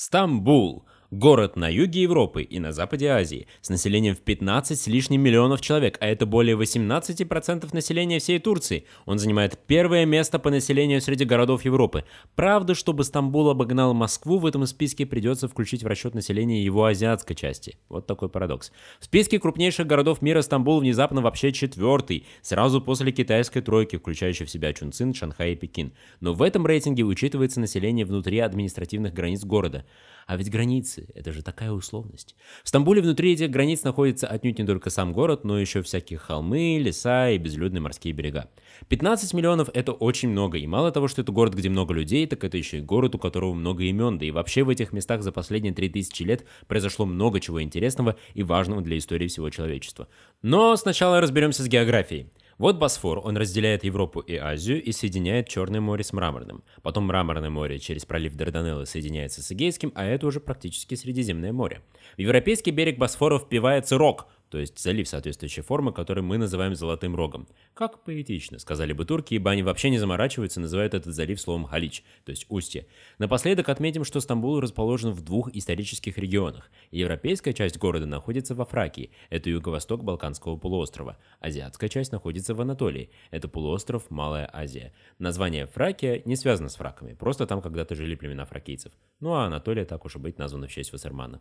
Стамбул. Город на юге Европы и на западе Азии с населением в 15 с лишним миллионов человек, а это более 18% населения всей Турции. Он занимает первое место по населению среди городов Европы. Правда, чтобы Стамбул обогнал Москву, в этом списке придется включить в расчет населения его азиатской части. Вот такой парадокс. В списке крупнейших городов мира Стамбул внезапно вообще четвертый, сразу после китайской тройки, включающей в себя Чунцин, Шанхай и Пекин. Но в этом рейтинге учитывается население внутри административных границ города. А ведь границы — это же такая условность. В Стамбуле внутри этих границ находится отнюдь не только сам город, но еще всякие холмы, леса и безлюдные морские берега. 15 миллионов — это очень много, и мало того, что это город, где много людей, так это еще и город, у которого много имен, да и вообще в этих местах за последние 3000 лет произошло много чего интересного и важного для истории всего человечества. Но сначала разберемся с географией. Вот Босфор, он разделяет Европу и Азию и соединяет Черное море с Мраморным. Потом Мраморное море через пролив Дарданеллы соединяется с Эгейским, а это уже практически Средиземное море. В европейский берег Босфора впивается рок, то есть залив соответствующей формы, который мы называем «золотым рогом». Как поэтично, сказали бы турки, ибо они вообще не заморачиваются, называют этот залив словом «халич», то есть «устье». Напоследок отметим, что Стамбул расположен в двух исторических регионах. Европейская часть города находится во Фракии, это юго-восток Балканского полуострова. Азиатская часть находится в Анатолии, это полуостров Малая Азия. Название Фракия не связано с фраками, просто там когда-то жили племена фракийцев. Ну а Анатолия так уж и быть названа в честь Вассермана.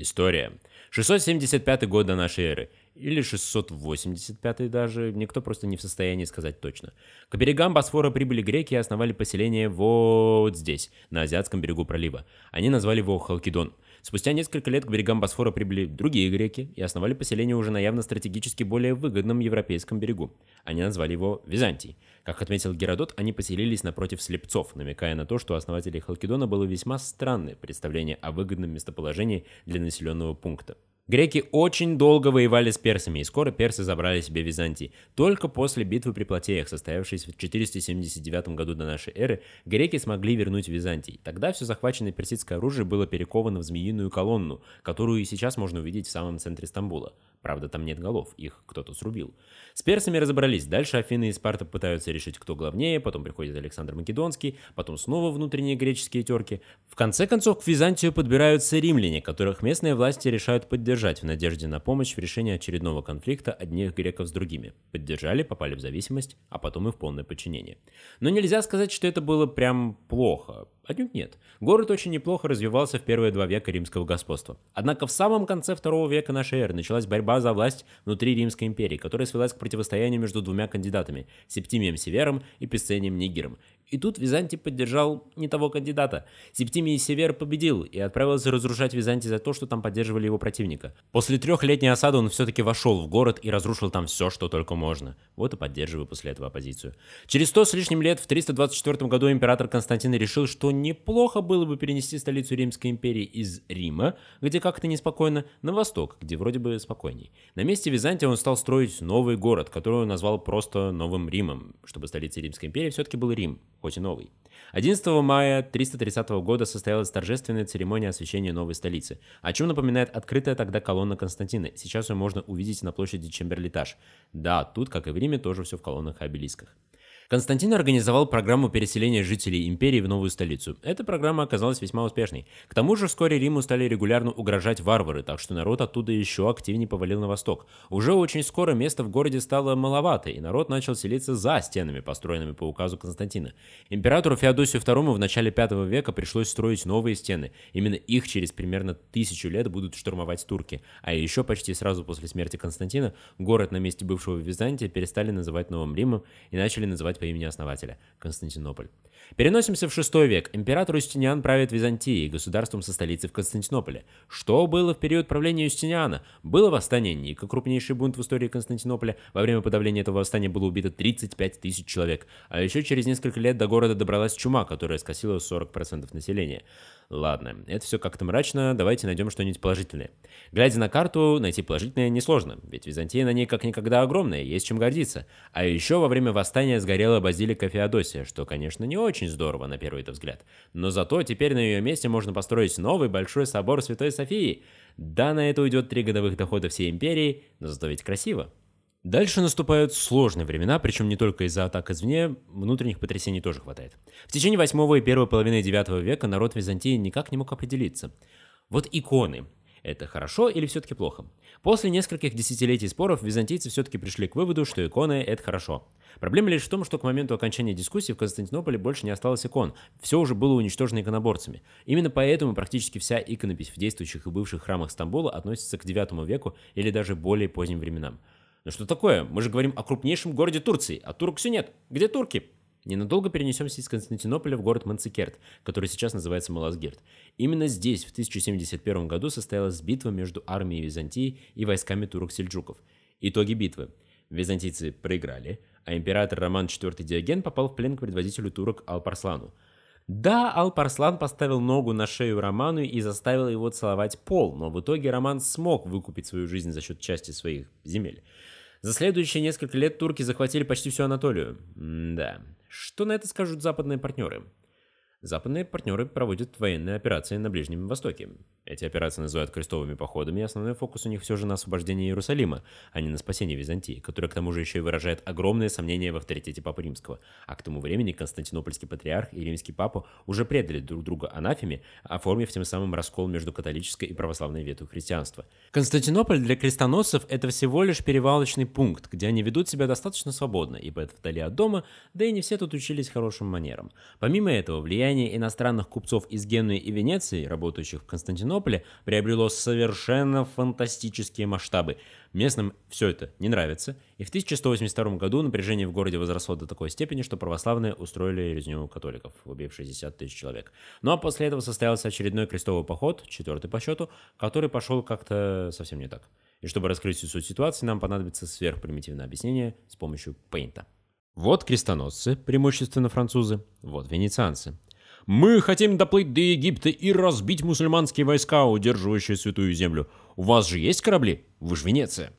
История. 675 год до нашей эры, или 685 даже, никто просто не в состоянии сказать точно. К берегам Босфора прибыли греки и основали поселение вот здесь, на азиатском берегу пролива. Они назвали его Халкидон – Спустя несколько лет к берегам Босфора прибыли другие греки и основали поселение уже на явно стратегически более выгодном европейском берегу. Они назвали его Византией. Как отметил Геродот, они поселились напротив слепцов, намекая на то, что у основателей Халкидона было весьма странное представление о выгодном местоположении для населенного пункта. Греки очень долго воевали с персами, и скоро персы забрали себе Византий. Только после битвы при Платеях, состоявшейся в 479 году до нашей эры, греки смогли вернуть Византий. Тогда все захваченное персидское оружие было перековано в змеиную колонну, которую и сейчас можно увидеть в самом центре Стамбула. Правда, там нет голов, их кто-то срубил. С персами разобрались, дальше Афины и Спарта пытаются решить, кто главнее, потом приходит Александр Македонский, потом снова внутренние греческие терки. В конце концов, к Византию подбираются римляне, которых местные власти решают поддержать в надежде на помощь в решении очередного конфликта одних греков с другими. Поддержали, попали в зависимость, а потом и в полное подчинение. Но нельзя сказать, что это было прям плохо. Отнюдь нет. Город очень неплохо развивался в первые два века римского господства. Однако в самом конце второго века нашей эры началась борьба за власть внутри Римской империи, которая свелась к противостоянию между двумя кандидатами – Септимием Севером и Песцением Нигером. И тут Византий поддержал не того кандидата. Септимий Север победил и отправился разрушать Византий за то, что там поддерживали его противника. После трехлетней осады он все-таки вошел в город и разрушил там все, что только можно. Вот и поддерживаю после этого оппозицию. Через сто с лишним лет, в 324 году, император Константин решил, что неплохо было бы перенести столицу Римской империи из Рима, где как-то неспокойно, на восток, где вроде бы спокойней. На месте Византии он стал строить новый город, который он назвал просто Новым Римом, чтобы столицей Римской империи все-таки был Рим, хоть и новый. 11 мая 330 года состоялась торжественная церемония освящения новой столицы, о чем напоминает открытая тогда колонна Константина. Сейчас ее можно увидеть на площади Чемберлитаж. Да, тут, как и в Риме, тоже все в колоннах и обелисках. Константин организовал программу переселения жителей империи в новую столицу. Эта программа оказалась весьма успешной. К тому же вскоре Риму стали регулярно угрожать варвары, так что народ оттуда еще активнее повалил на восток. Уже очень скоро места в городе стало маловато, и народ начал селиться за стенами, построенными по указу Константина. Императору Феодосию II в начале V века пришлось строить новые стены. Именно их через примерно тысячу лет будут штурмовать турки. А еще почти сразу после смерти Константина город на месте бывшего Византия перестали называть Новым Римом и начали называть город по имени основателя – Константинополь. Переносимся в VI век. Император Юстиниан правит Византией, государством со столицей в Константинополе. Что было в период правления Юстиниана? Было восстание Ника, крупнейший бунт в истории Константинополя. Во время подавления этого восстания было убито 35 тысяч человек. А еще через несколько лет до города добралась чума, которая скосила 40% населения. Ладно, это все как-то мрачно, давайте найдем что-нибудь положительное. Глядя на карту, найти положительное несложно, ведь Византия на ней как никогда огромная, есть чем гордиться. А еще во время восстания сгорел горела базилика Феодосия, что, конечно, не очень здорово на первый взгляд. Но зато теперь на ее месте можно построить новый большой собор Святой Софии. Да, на это уйдет три годовых дохода всей империи, но зато ведь красиво. Дальше наступают сложные времена, причем не только из-за атак извне, внутренних потрясений тоже хватает. В течение 8 и первой половины 9 века народ Византии никак не мог определиться. Вот иконы. Это хорошо или все-таки плохо? После нескольких десятилетий споров византийцы все-таки пришли к выводу, что иконы – это хорошо. Проблема лишь в том, что к моменту окончания дискуссии в Константинополе больше не осталось икон. Все уже было уничтожено иконоборцами. Именно поэтому практически вся иконопись в действующих и бывших храмах Стамбула относится к IX веку или даже более поздним временам. Но что такое? Мы же говорим о крупнейшем городе Турции, а турок все нет. Где турки? Ненадолго перенесемся из Константинополя в город Манцикерт, который сейчас называется Малазгерт. Именно здесь в 1071 году состоялась битва между армией Византии и войсками турок-сельджуков. Итоги битвы. Византийцы проиграли, а император Роман IV Диоген попал в плен к предводителю турок Алпарслану. Да, Алпарслан поставил ногу на шею Роману и заставил его целовать пол, но в итоге Роман смог выкупить свою жизнь за счет части своих земель. За следующие несколько лет турки захватили почти всю Анатолию. М да, что на это скажут западные партнеры? Западные партнеры проводят военные операции на Ближнем Востоке. Эти операции называют крестовыми походами, и основной фокус у них все же на освобождении Иерусалима, а не на спасении Византии, которая к тому же еще и выражает огромные сомнения в авторитете Папы Римского. А к тому времени Константинопольский патриарх и римский папа уже предали друг друга анафеме, оформив тем самым раскол между католической и православной ветвью христианства. Константинополь для крестоносцев это всего лишь перевалочный пункт, где они ведут себя достаточно свободно, ибо это вдали от дома, да и не все тут учились хорошим манерам. Помимо этого, влияние влияние иностранных купцов из Генуи и Венеции, работающих в Константинополе, приобрело совершенно фантастические масштабы. Местным все это не нравится, и в 1182 году напряжение в городе возросло до такой степени, что православные устроили резню католиков, убив 60 тысяч человек. Ну а после этого состоялся очередной крестовый поход, четвертый по счету, который пошел как-то совсем не так. И чтобы раскрыть всю суть ситуации, нам понадобится сверхпримитивное объяснение с помощью пейнта. Вот крестоносцы, преимущественно французы, вот венецианцы. Мы хотим доплыть до Египта и разбить мусульманские войска, удерживающие святую землю. У вас же есть корабли? Вы же Венеция.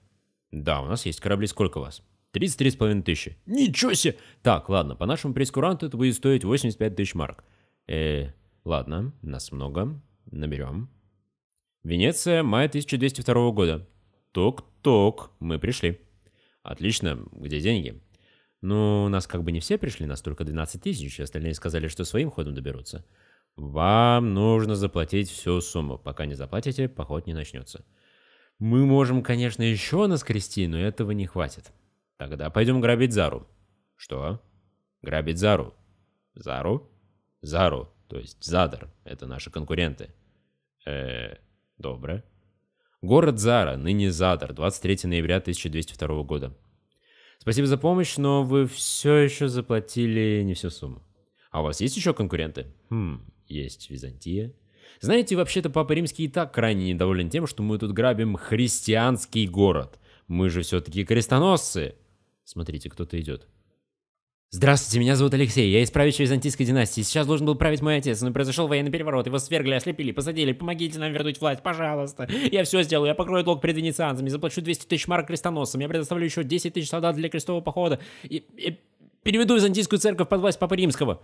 Да, у нас есть корабли. Сколько у вас? половиной тысячи. Ничего себе! Так, ладно, по нашему прескуранту это будет стоить 85 тысяч марок. Э, ладно, нас много. Наберем. Венеция, мая 1202 года. Ток-ток, мы пришли. Отлично, где деньги? Ну, у нас как бы не все пришли, нас только 12 тысяч, остальные сказали, что своим ходом доберутся. Вам нужно заплатить всю сумму. Пока не заплатите, поход не начнется. Мы можем, конечно, еще наскрести, но этого не хватит. Тогда пойдем грабить Зару. Что? Грабить Зару. Зару? Зару, то есть Задар. Это наши конкуренты. Э, добро. Город Зара, ныне Задар, 23 ноября 1202 года. Спасибо за помощь, но вы все еще заплатили не всю сумму. А у вас есть еще конкуренты? Хм, есть Византия. Знаете, вообще-то Папа Римский и так крайне недоволен тем, что мы тут грабим христианский город. Мы же все-таки крестоносцы. Смотрите, кто-то идет. Здравствуйте, меня зовут Алексей, я из правящей византийской династии. Сейчас должен был править мой отец, но произошел военный переворот. Его свергли, ослепили, посадили. Помогите нам вернуть власть, пожалуйста. Я все сделаю, я покрою долг перед венецианцами, заплачу 200 тысяч марок крестоносам. я предоставлю еще 10 тысяч солдат для крестового похода и, и переведу византийскую церковь под власть Папы Римского.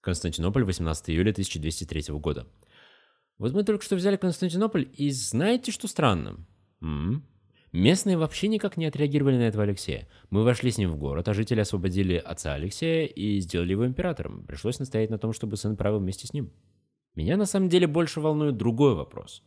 Константинополь, 18 июля 1203 года. Вот мы только что взяли Константинополь, и знаете, что странно? М-м, Местные вообще никак не отреагировали на этого Алексея. Мы вошли с ним в город, а жители освободили отца Алексея и сделали его императором. Пришлось настоять на том, чтобы сын правил вместе с ним. Меня на самом деле больше волнует другой вопрос.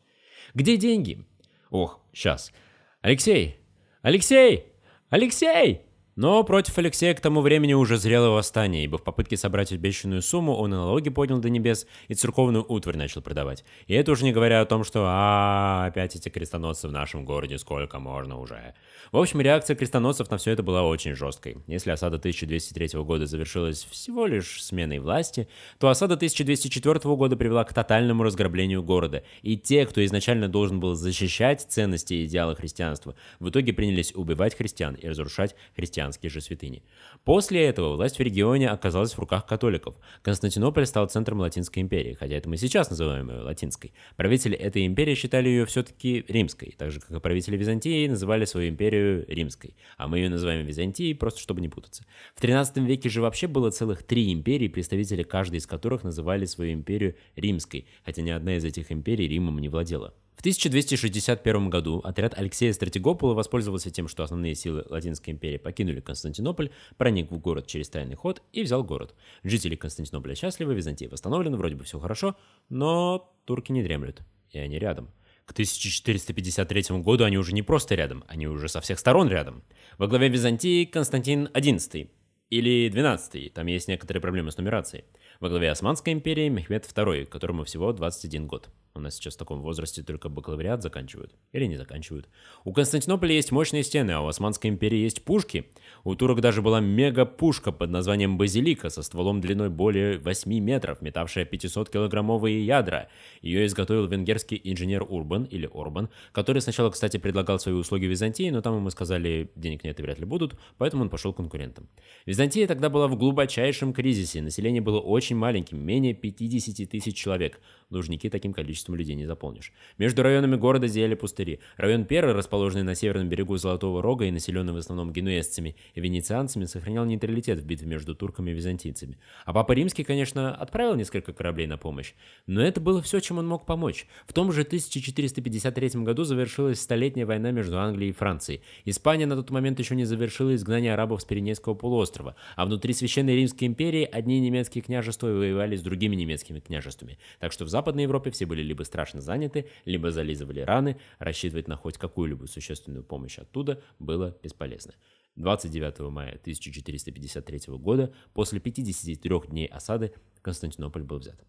Где деньги? Ох, сейчас. Алексей! Алексей! Алексей! Но против Алексея к тому времени уже зрело восстание, ибо в попытке собрать обещанную сумму он и налоги поднял до небес и церковную утварь начал продавать. И это уже не говоря о том, что а, опять эти крестоносцы в нашем городе, сколько можно уже. В общем, реакция крестоносцев на все это была очень жесткой. Если осада 1203 года завершилась всего лишь сменой власти, то осада 1204 года привела к тотальному разграблению города, и те, кто изначально должен был защищать ценности и идеалы христианства, в итоге принялись убивать христиан и разрушать христиан христианские же святыни. После этого власть в регионе оказалась в руках католиков. Константинополь стал центром Латинской империи, хотя это мы сейчас называем ее Латинской. Правители этой империи считали ее все-таки римской, так же, как и правители Византии называли свою империю римской. А мы ее называем Византией, просто чтобы не путаться. В 13 веке же вообще было целых три империи, представители каждой из которых называли свою империю римской, хотя ни одна из этих империй Римом не владела. В 1261 году отряд Алексея Стратегопола воспользовался тем, что основные силы Латинской империи покинули Константинополь, проник в город через тайный ход и взял город. Жители Константинополя счастливы, Византия восстановлена, вроде бы все хорошо, но турки не дремлют, и они рядом. К 1453 году они уже не просто рядом, они уже со всех сторон рядом. Во главе Византии Константин XI, или XII, там есть некоторые проблемы с нумерацией. Во главе Османской империи Мехмед II, которому всего 21 год. У нас сейчас в таком возрасте только бакалавриат заканчивают. Или не заканчивают. У Константинополя есть мощные стены, а у Османской империи есть пушки. У турок даже была мега-пушка под названием «Базилика» со стволом длиной более 8 метров, метавшая 500-килограммовые ядра. Ее изготовил венгерский инженер Урбан, или Орбан, который сначала, кстати, предлагал свои услуги Византии, но там ему сказали, денег нет и вряд ли будут, поэтому он пошел конкурентом. Византия тогда была в глубочайшем кризисе, население было очень маленьким, менее 50 тысяч человек. Должники таким количеством количеством людей не заполнишь. Между районами города зияли пустыри. Район первый, расположенный на северном берегу Золотого Рога и населенный в основном генуэзцами и венецианцами, сохранял нейтралитет в битве между турками и византийцами. А Папа Римский, конечно, отправил несколько кораблей на помощь, но это было все, чем он мог помочь. В том же 1453 году завершилась столетняя война между Англией и Францией. Испания на тот момент еще не завершила изгнание арабов с Пиренейского полуострова, а внутри Священной Римской империи одни немецкие княжества воевали с другими немецкими княжествами. Так что в Западной Европе все были либо либо страшно заняты, либо зализывали раны, рассчитывать на хоть какую-либо существенную помощь оттуда было бесполезно. 29 мая 1453 года, после 53 дней осады, Константинополь был взят.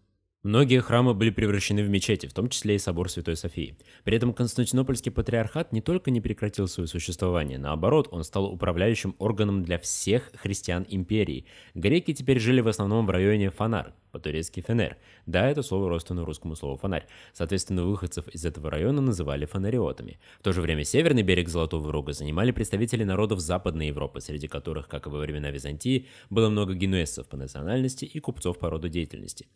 Многие храмы были превращены в мечети, в том числе и собор Святой Софии. При этом Константинопольский патриархат не только не прекратил свое существование, наоборот, он стал управляющим органом для всех христиан империи. Греки теперь жили в основном в районе Фанар, по-турецки «фенер». Да, это слово родственно русскому слову «фонарь». Соответственно, выходцев из этого района называли фонариотами. В то же время северный берег Золотого Рога занимали представители народов Западной Европы, среди которых, как и во времена Византии, было много генуэзцев по национальности и купцов по роду деятельности.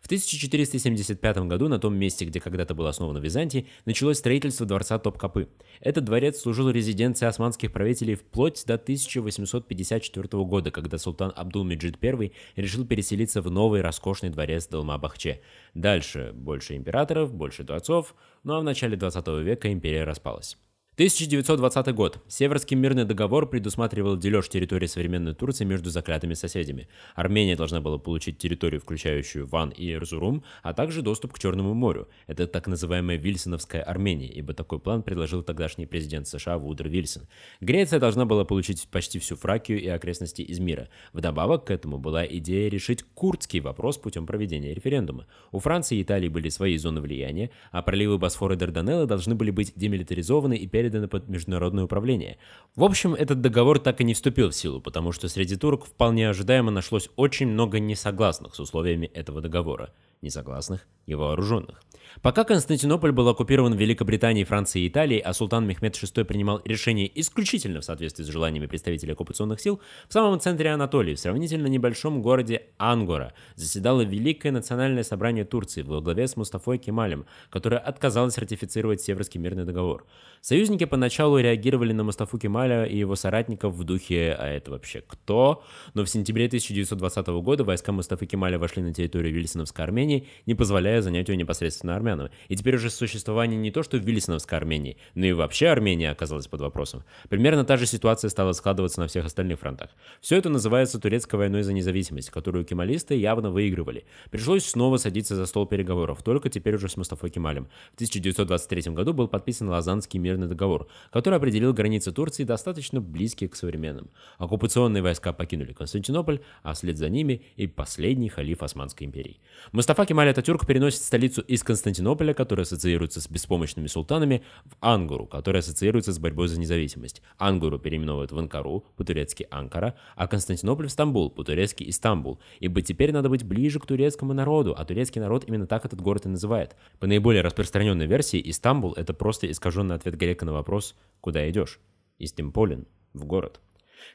В 1475 году на том месте, где когда-то был основан Византий, началось строительство дворца Топкапы. Этот дворец служил резиденцией османских правителей вплоть до 1854 года, когда султан Абдул-Меджид I решил переселиться в новый Роск роскошный дворец Долма-Бахче. Дальше больше императоров, больше дворцов, ну а в начале 20 века империя распалась. 1920 год. Северский мирный договор предусматривал дележ территории современной Турции между заклятыми соседями. Армения должна была получить территорию, включающую Ван и Эрзурум, а также доступ к Черному морю. Это так называемая Вильсоновская Армения, ибо такой план предложил тогдашний президент США Вудро Вильсон. Греция должна была получить почти всю Фракию и окрестности Измира. Вдобавок к этому была идея решить курдский вопрос путем проведения референдума. У Франции и Италии были свои зоны влияния, а проливы Босфора и Дарданелла должны были быть демилитаризованы и переданы под международное управление. В общем, этот договор так и не вступил в силу, потому что среди турок вполне ожидаемо нашлось очень много несогласных с условиями этого договора, несогласных и вооруженных. Пока Константинополь был оккупирован Великобританией, Францией и Италией, а султан Мехмед VI принимал решения исключительно в соответствии с желаниями представителей оккупационных сил, в самом центре Анатолии, в сравнительно небольшом городе Ангора, заседало Великое национальное собрание Турции во главе с Мустафой Кемалем, которое отказалось ратифицировать Северский мирный договор. Союзники поначалу реагировали на Мустафу Кемаля и его соратников в духе «А это вообще кто?», но в сентябре 1920 года войска Мустафы Кемаля вошли на территорию Вильсиновской Армении, не позволяя занять ее непосредственно армянам. И теперь уже существование не то, что в Вильсиновской Армении, но и вообще Армения оказалась под вопросом. Примерно та же ситуация стала складываться на всех остальных фронтах. Все это называется турецкой войной за независимость, которую кемалисты явно выигрывали. Пришлось снова садиться за стол переговоров, только теперь уже с Мустафой Кемалем. В 1923 году был подписан Лазанский мирный договор, который определил границы Турции достаточно близкие к современным. Оккупационные войска покинули Константинополь, а вслед за ними и последний халиф Османской империи. Мустафа Кемаль Ататюрк переносит столицу из Константинополя Константинополя, который ассоциируется с беспомощными султанами, в Ангуру, который ассоциируется с борьбой за независимость. Ангуру переименовывают в Анкару, по-турецки Анкара, а Константинополь в Стамбул, по-турецки Истамбул. Ибо теперь надо быть ближе к турецкому народу, а турецкий народ именно так этот город и называет. По наиболее распространенной версии, Истамбул — это просто искаженный ответ грека на вопрос «Куда идешь?» Истимполин, в город.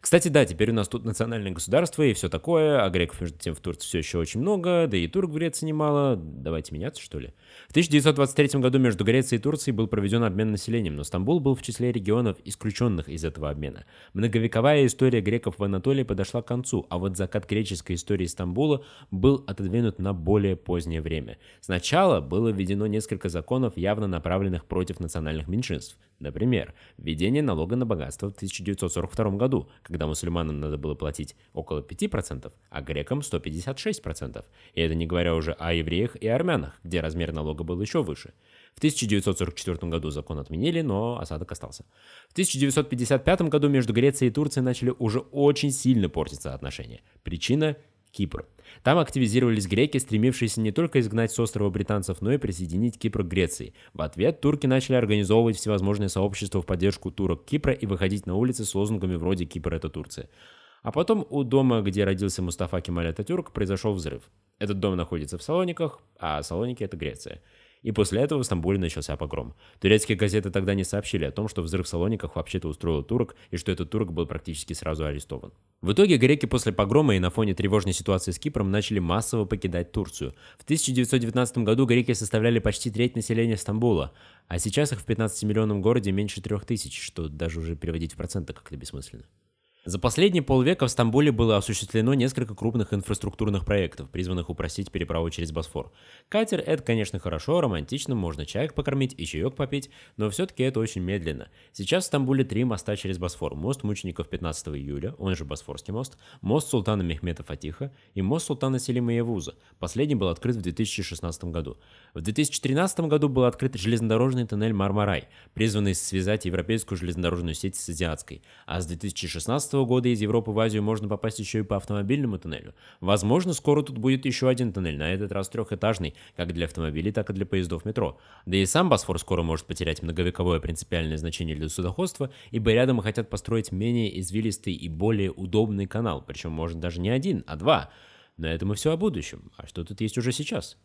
Кстати, да, теперь у нас тут национальное государство и все такое, а греков, между тем, в Турции все еще очень много, да и турок в Греции немало. Давайте меняться, что ли? В 1923 году между Грецией и Турцией был проведен обмен населением, но Стамбул был в числе регионов, исключенных из этого обмена. Многовековая история греков в Анатолии подошла к концу, а вот закат греческой истории Стамбула был отодвинут на более позднее время. Сначала было введено несколько законов, явно направленных против национальных меньшинств. Например, введение налога на богатство в 1942 году, когда мусульманам надо было платить около 5%, а грекам 156%. И это не говоря уже о евреях и армянах, где размер налога был еще выше. В 1944 году закон отменили, но осадок остался. В 1955 году между Грецией и Турцией начали уже очень сильно портиться отношения. Причина Кипр. Там активизировались греки, стремившиеся не только изгнать с острова британцев, но и присоединить Кипр к Греции. В ответ турки начали организовывать всевозможные сообщества в поддержку турок Кипра и выходить на улицы с лозунгами вроде «Кипр – это Турция». А потом у дома, где родился Мустафа Кемаль Ататюрк, произошел взрыв. Этот дом находится в Салониках, а Салоники – это Греция. И после этого в Стамбуле начался погром. Турецкие газеты тогда не сообщили о том, что взрыв в Салониках вообще-то устроил турок, и что этот турок был практически сразу арестован. В итоге греки после погрома и на фоне тревожной ситуации с Кипром начали массово покидать Турцию. В 1919 году греки составляли почти треть населения Стамбула, а сейчас их в 15-миллионном городе меньше 3000, что даже уже переводить в проценты как-то бессмысленно. За последние полвека в Стамбуле было осуществлено несколько крупных инфраструктурных проектов, призванных упростить переправу через Босфор. Катер — это, конечно, хорошо, романтично, можно чаек покормить и чаек попить, но все-таки это очень медленно. Сейчас в Стамбуле три моста через Босфор. Мост мучеников 15 июля, он же Босфорский мост, мост султана Мехмета Фатиха и мост султана Селима Явуза. Последний был открыт в 2016 году. В 2013 году был открыт железнодорожный тоннель Мармарай, призванный связать европейскую железнодорожную сеть с азиатской, а с 2016 года из Европы в Азию можно попасть еще и по автомобильному туннелю. Возможно, скоро тут будет еще один туннель, на этот раз трехэтажный, как для автомобилей, так и для поездов метро. Да и сам Босфор скоро может потерять многовековое принципиальное значение для судоходства, ибо рядом хотят построить менее извилистый и более удобный канал, причем может даже не один, а два. На этом и все о будущем. А что тут есть уже сейчас?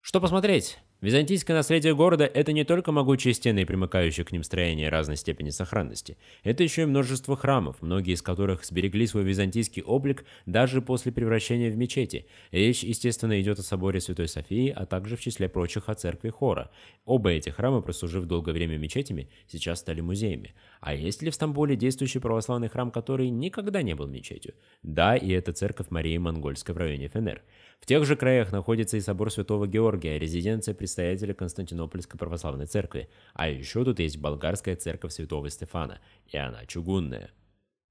Что посмотреть? Византийское наследие города – это не только могучие стены и примыкающие к ним строения разной степени сохранности. Это еще и множество храмов, многие из которых сберегли свой византийский облик даже после превращения в мечети. Речь, естественно, идет о соборе Святой Софии, а также в числе прочих о церкви Хора. Оба эти храма, прослужив долгое время мечетями, сейчас стали музеями. А есть ли в Стамбуле действующий православный храм, который никогда не был мечетью? Да, и это церковь Марии Монгольской в районе Фенер. В тех же краях находится и собор Святого Георгия, резиденция представителя Константинопольской православной церкви. А еще тут есть болгарская церковь Святого Стефана, и она чугунная.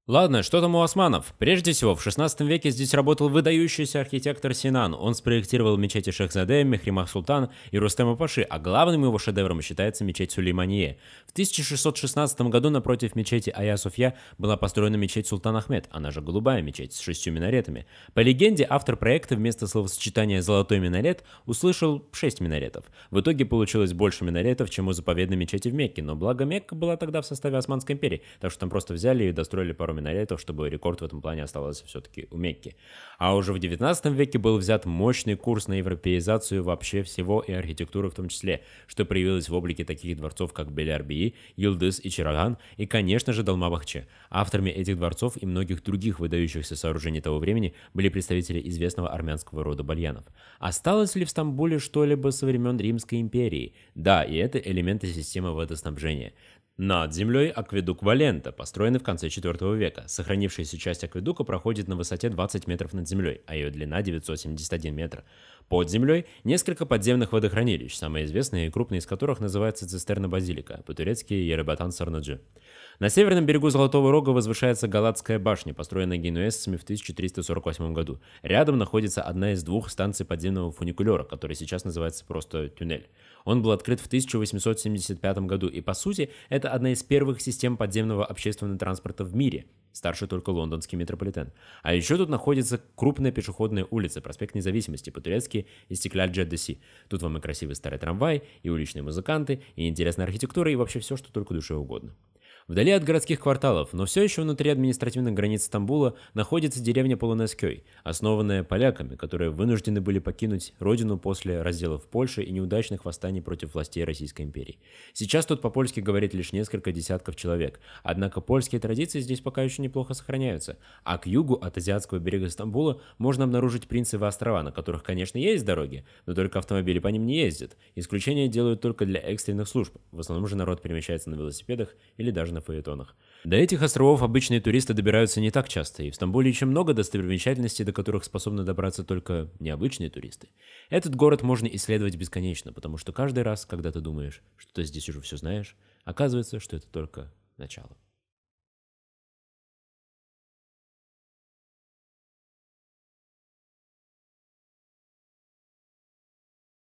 Ладно, что там у османов? Прежде всего, в 16 веке здесь работал выдающийся архитектор Синан. Он спроектировал мечети Шахзаде, Мехримах Султан и Рустема Паши, а главным его шедевром считается мечеть Сулейманье. В 1616 году напротив мечети ая Суфья была построена мечеть Султан Ахмед, она же Голубая мечеть, с шестью минаретами. По легенде, автор проекта вместо словосочетания «золотой минарет» услышал шесть минаретов. В итоге получилось больше минаретов, чем у заповедной мечети в Мекке, но благо Мекка была тогда в составе Османской империи, так что там просто взяли и достроили пару нарето, чтобы рекорд в этом плане оставался все-таки у Мекки. А уже в 19 веке был взят мощный курс на европеизацию вообще всего и архитектуры в том числе, что проявилось в облике таких дворцов, как Белярбии, Юлдыз и Чираган, и, конечно же, Долмабахче. Авторами этих дворцов и многих других выдающихся сооружений того времени были представители известного армянского рода бальянов. Осталось ли в Стамбуле что-либо со времен Римской империи? Да, и это элементы системы водоснабжения. Над землей акведук Валента, построенный в конце IV века. Сохранившаяся часть акведука проходит на высоте 20 метров над землей, а ее длина 971 метр. Под землей несколько подземных водохранилищ, самые известные и крупные из которых называются цистерна Базилика, по-турецки Еребатан Сарнаджи. На северном берегу Золотого Рога возвышается Галатская башня, построенная генуэзцами в 1348 году. Рядом находится одна из двух станций подземного фуникулера, который сейчас называется просто тюнель. Он был открыт в 1875 году, и по сути это одна из первых систем подземного общественного транспорта в мире, старше только лондонский метрополитен. А еще тут находится крупная пешеходная улица, проспект независимости по-турецки Истекляль Джедеси. Тут вам и красивый старый трамвай, и уличные музыканты, и интересная архитектура, и вообще все, что только душе угодно. Вдали от городских кварталов, но все еще внутри административных границ Стамбула находится деревня Полонескёй, основанная поляками, которые вынуждены были покинуть родину после разделов Польши и неудачных восстаний против властей Российской империи. Сейчас тут по-польски говорит лишь несколько десятков человек, однако польские традиции здесь пока еще неплохо сохраняются, а к югу от азиатского берега Стамбула можно обнаружить Принцевы острова, на которых, конечно, есть дороги, но только автомобили по ним не ездят. Исключение делают только для экстренных служб, в основном же народ перемещается на велосипедах или даже на на фаэтонах. До этих островов обычные туристы добираются не так часто, и в Стамбуле еще много достопримечательностей, до которых способны добраться только необычные туристы. Этот город можно исследовать бесконечно, потому что каждый раз, когда ты думаешь, что ты здесь уже все знаешь, оказывается, что это только начало.